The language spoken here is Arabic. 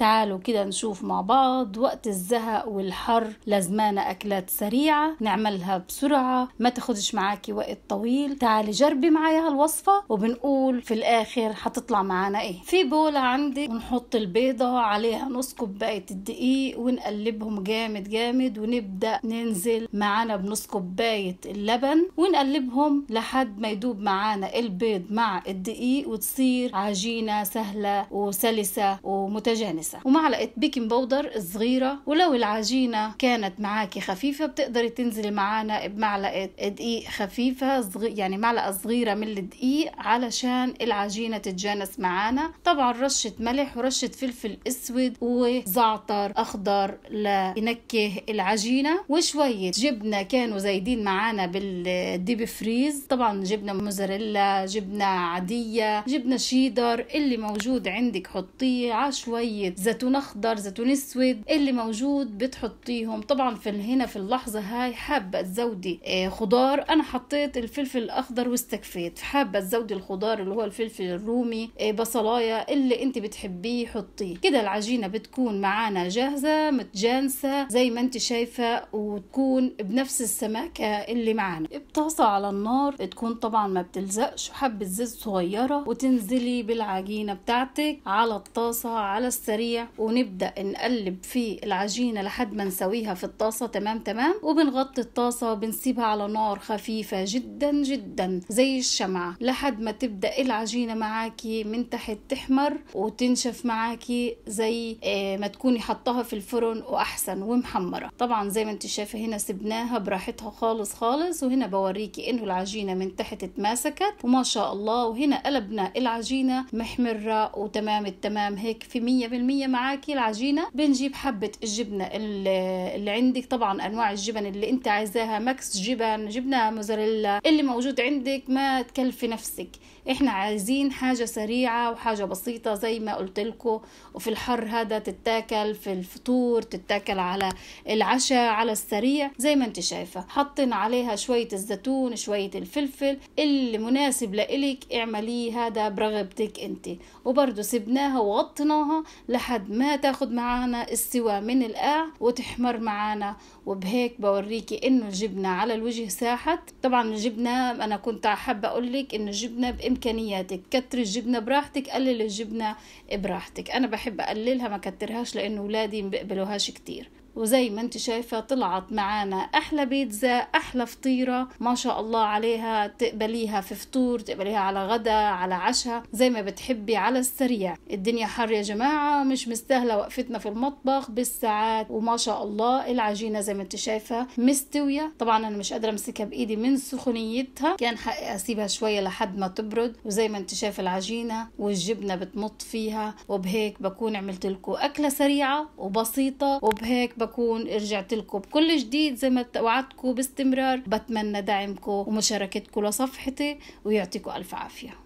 تعالوا كده نشوف مع بعض وقت الزهق والحر لازمانا أكلات سريعة نعملها بسرعة ما تاخدش معاكي وقت طويل تعالي جربي معايا هالوصفة وبنقول في الآخر هتطلع معانا إيه في بولة عندي ونحط البيضة عليها نص كوباية الدقيق ونقلبهم جامد جامد ونبدأ ننزل معانا بنص كوباية اللبن ونقلبهم لحد ما يدوب معانا البيض مع الدقيق وتصير عجينة سهلة وسلسة ومتجانسة كويسة ومعلقة بيكنج باودر صغيرة ولو العجينة كانت معاكي خفيفة بتقدري تنزلي معانا بمعلقة دقيق خفيفة صغير يعني معلقة صغيرة من الدقيق علشان العجينة تتجانس معانا طبعا رشة ملح ورشة فلفل اسود وزعتر اخضر لينكه العجينة وشوية جبنة كانوا زايدين معانا بالديب فريز طبعا جبنة موزاريلا جبنة عادية جبنة شيدر اللي موجود عندك حطيه على شوية زيتون اخضر زيتون اسود اللي موجود بتحطيهم طبعا في هنا في اللحظه هاي حابه تزودي آه، خضار انا حطيت الفلفل الاخضر واستكفيت حابه تزودي الخضار اللي هو الفلفل الرومي آه، بصلايه اللي انت بتحبيه حطيه كده العجينه بتكون معانا جاهزه متجانسه زي ما انت شايفه وتكون بنفس السماكه اللي معانا بطاسه على النار تكون طبعا ما بتلزقش وحبة زيت صغيره وتنزلي بالعجينه بتاعتك على الطاسه على السريع سريع ونبدأ نقلب في العجينة لحد ما نسويها في الطاسة تمام تمام وبنغطي الطاسة وبنسيبها على نار خفيفة جدا جدا زي الشمعة لحد ما تبدأ العجينة معاكي من تحت تحمر وتنشف معاكي زي آه، ما تكوني حطها في الفرن وأحسن ومحمرة طبعا زي ما انت شايفة هنا سبناها براحتها خالص خالص وهنا بوريكي انه العجينة من تحت اتماسكت وما شاء الله وهنا قلبنا العجينة محمرة وتمام التمام هيك في 100% 100% معاكي العجينه بنجيب حبه الجبنه اللي عندك طبعا انواع الجبن اللي انت عايزاها ماكس جبن جبنه موزاريلا اللي موجود عندك ما تكلفي نفسك احنا عايزين حاجه سريعه وحاجه بسيطه زي ما قلت لكم وفي الحر هذا تتاكل في الفطور تتاكل على العشاء على السريع زي ما انت شايفه حطينا عليها شويه الزيتون شويه الفلفل اللي مناسب لإلك اعمليه هذا برغبتك انت وبرضو سبناها وغطيناها لحد ما تاخد معانا السوا من القاع وتحمر معانا وبهيك بوريكي انه الجبنة على الوجه ساحت طبعا الجبنة انا كنت حابة اقولك انه الجبنة بامكانياتك كتري الجبنة براحتك قلل الجبنة براحتك انا بحب اقللها ما كترهاش لانه ولادي مبقبلوهاش كتير وزي ما انت شايفه طلعت معانا احلى بيتزا احلى فطيره ما شاء الله عليها تقبليها في فطور تقبليها على غدا على عشاء زي ما بتحبي على السريع الدنيا حر يا جماعه مش مستاهله وقفتنا في المطبخ بالساعات وما شاء الله العجينه زي ما انت شايفه مستويه طبعا انا مش قادره امسكها بايدي من سخونيتها كان حقي اسيبها شويه لحد ما تبرد وزي ما انت شايفه العجينه والجبنه بتمط فيها وبهيك بكون عملت لكم اكله سريعه وبسيطه وبهيك بكون بكون رجعت لكم بكل جديد زي ما وعدتكم باستمرار بتمنى دعمكم ومشاركتكم لصفحتي ويعطيكم ألف عافية